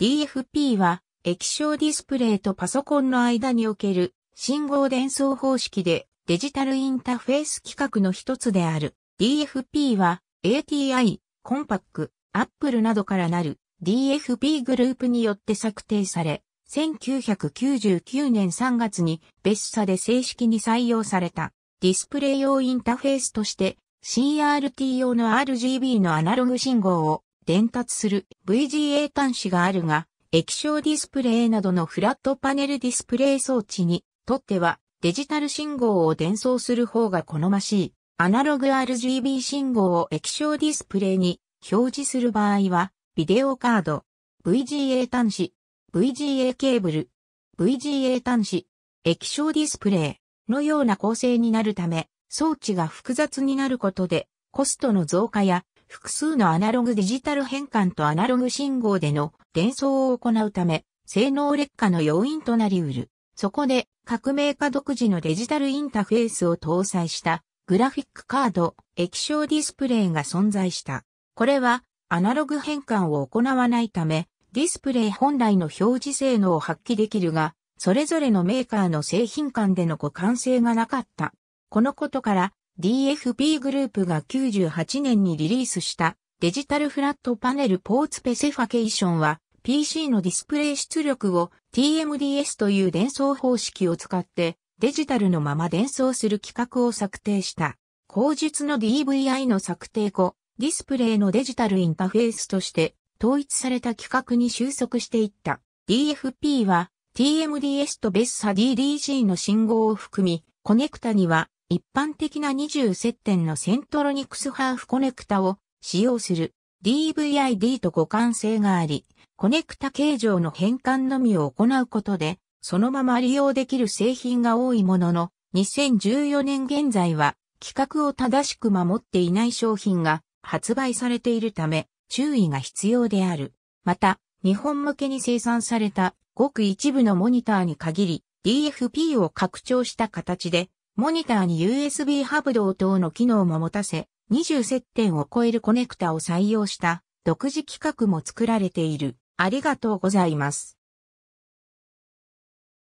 DFP は液晶ディスプレイとパソコンの間における信号伝送方式でデジタルインターフェース規格の一つである。DFP は ATI、コンパック、アップルなどからなる DFP グループによって策定され、1999年3月に別社で正式に採用されたディスプレイ用インターフェースとして CRT 用の RGB のアナログ信号を伝達する VGA 端子があるが、液晶ディスプレイなどのフラットパネルディスプレイ装置にとってはデジタル信号を伝送する方が好ましい。アナログ RGB 信号を液晶ディスプレイに表示する場合は、ビデオカード、VGA 端子、VGA ケーブル、VGA 端子、液晶ディスプレイのような構成になるため、装置が複雑になることで、コストの増加や複数のアナログデジタル変換とアナログ信号での連想を行うため、性能劣化の要因となり得る。そこで、革命家独自のデジタルインターフェースを搭載したグラフィックカード、液晶ディスプレイが存在した。これは、アナログ変換を行わないため、ディスプレイ本来の表示性能を発揮できるが、それぞれのメーカーの製品間での互換性がなかった。このことから、DFP グループが98年にリリースしたデジタルフラットパネルポーツペセファケーションは PC のディスプレイ出力を TMDS という伝送方式を使ってデジタルのまま伝送する規格を策定した。後述の DVI の策定後、ディスプレイのデジタルインタフェースとして統一された規格に収束していった。DFP は TMDS とベッサ DDG の信号を含み、コネクタには一般的な20接点のセントロニクスハーフコネクタを使用する DVID と互換性があり、コネクタ形状の変換のみを行うことで、そのまま利用できる製品が多いものの、2014年現在は規格を正しく守っていない商品が発売されているため、注意が必要である。また、日本向けに生産されたごく一部のモニターに限り、DFP を拡張した形でモニターに USB ハブ同等の機能も持たせ、20接点を超えるコネクタを採用した独自規格も作られている。ありがとうございます。